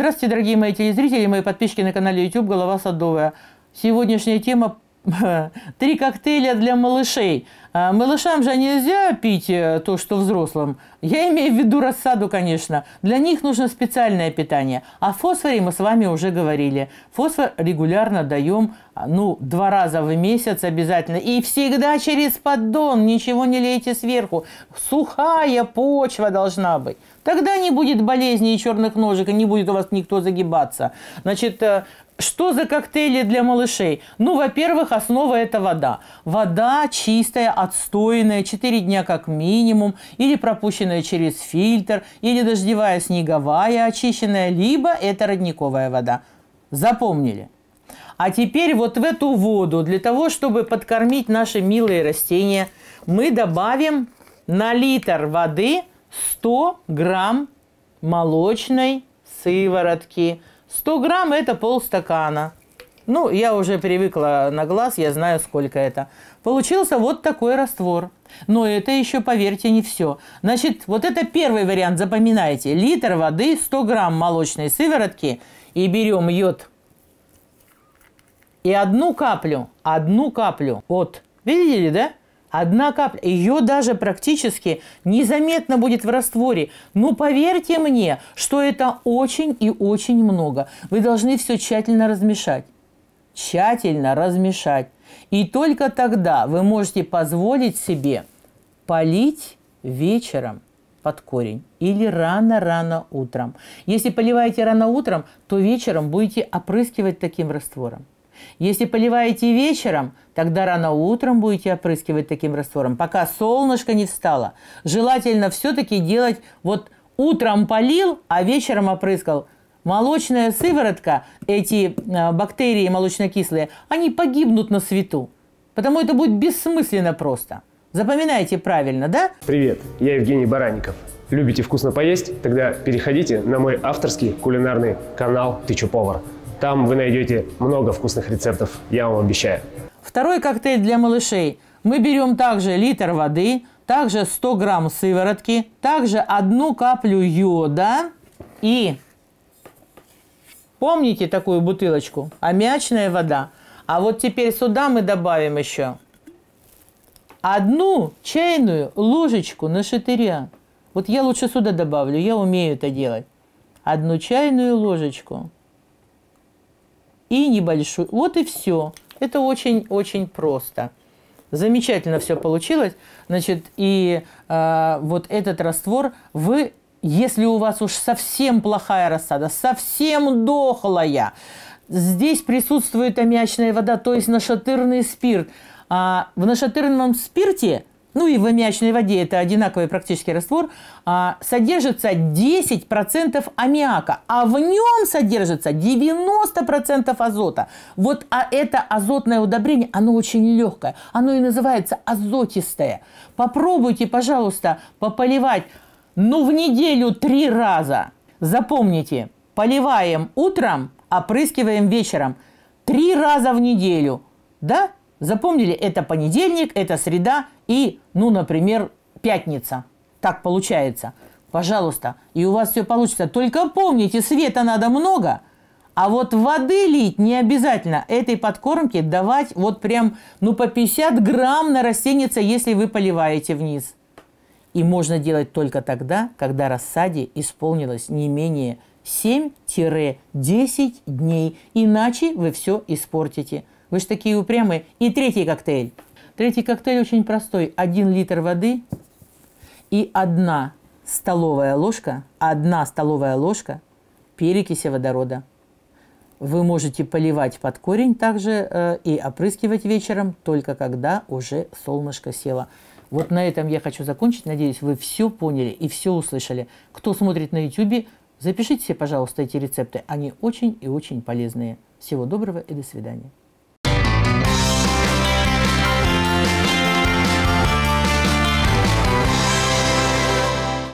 Здравствуйте, дорогие мои телезрители, мои подписчики на канале YouTube «Голова Садовая». Сегодняшняя тема три коктейля для малышей. А малышам же нельзя пить э, то, что взрослым. Я имею в виду рассаду, конечно. Для них нужно специальное питание. О а фосфоре мы с вами уже говорили. Фосфор регулярно даем, а, ну, два раза в месяц обязательно. И всегда через поддон, ничего не лейте сверху. Сухая почва должна быть. Тогда не будет болезней и черных ножек, и не будет у вас никто загибаться. Значит, э, что за коктейли для малышей? Ну, во-первых, основа – это вода. Вода чистая, отстойная, 4 дня как минимум, или пропущенная через фильтр, или дождевая снеговая очищенная, либо это родниковая вода. Запомнили? А теперь вот в эту воду, для того, чтобы подкормить наши милые растения, мы добавим на литр воды 100 грамм молочной сыворотки – 100 грамм – это полстакана. Ну, я уже привыкла на глаз, я знаю, сколько это. Получился вот такой раствор. Но это еще, поверьте, не все. Значит, вот это первый вариант, запоминайте. Литр воды, 100 грамм молочной сыворотки и берем йод. И одну каплю, одну каплю. Вот, видели, да? Одна капля, ее даже практически незаметно будет в растворе. Но поверьте мне, что это очень и очень много. Вы должны все тщательно размешать. Тщательно размешать. И только тогда вы можете позволить себе полить вечером под корень или рано-рано утром. Если поливаете рано утром, то вечером будете опрыскивать таким раствором. Если поливаете вечером, тогда рано утром будете опрыскивать таким раствором, пока солнышко не встало. Желательно все-таки делать вот утром полил, а вечером опрыскал – Молочная сыворотка, эти э, бактерии молочнокислые, они погибнут на свету. Потому это будет бессмысленно просто. Запоминайте правильно, да? Привет, я Евгений Баранников. Любите вкусно поесть? Тогда переходите на мой авторский кулинарный канал «Ты чё, повар?». Там вы найдете много вкусных рецептов, я вам обещаю. Второй коктейль для малышей. Мы берем также литр воды, также 100 грамм сыворотки, также одну каплю йода и... Помните такую бутылочку? Аммиачная вода. А вот теперь сюда мы добавим еще одну чайную ложечку на шатыря. Вот я лучше сюда добавлю, я умею это делать. Одну чайную ложечку и небольшую. Вот и все. Это очень-очень просто. Замечательно все получилось. Значит, и э, вот этот раствор вы, если у вас уж совсем плохая рассада, совсем дохлая, здесь присутствует аммиачная вода, то есть нашатырный спирт. А в нашатырном спирте ну и в аммиачной воде это одинаковый практически раствор, а, содержится 10% аммиака, а в нем содержится 90% азота. Вот а это азотное удобрение, оно очень легкое, оно и называется азотистое. Попробуйте, пожалуйста, пополивать, ну, в неделю три раза. Запомните, поливаем утром, опрыскиваем вечером. Три раза в неделю, да? Запомнили, это понедельник, это среда и, ну, например, пятница. Так получается. Пожалуйста, и у вас все получится. Только помните, света надо много, а вот воды лить не обязательно. Этой подкормки давать вот прям, ну, по 50 грамм на растенице, если вы поливаете вниз. И можно делать только тогда, когда рассаде исполнилось не менее 7-10 дней, иначе вы все испортите. Вы же такие упрямые. И третий коктейль. Третий коктейль очень простой. Один литр воды и одна столовая ложка, одна столовая ложка перекиси водорода. Вы можете поливать под корень также э, и опрыскивать вечером, только когда уже солнышко село. Вот на этом я хочу закончить. Надеюсь, вы все поняли и все услышали. Кто смотрит на YouTube, запишите себе, пожалуйста, эти рецепты. Они очень и очень полезные. Всего доброго и до свидания.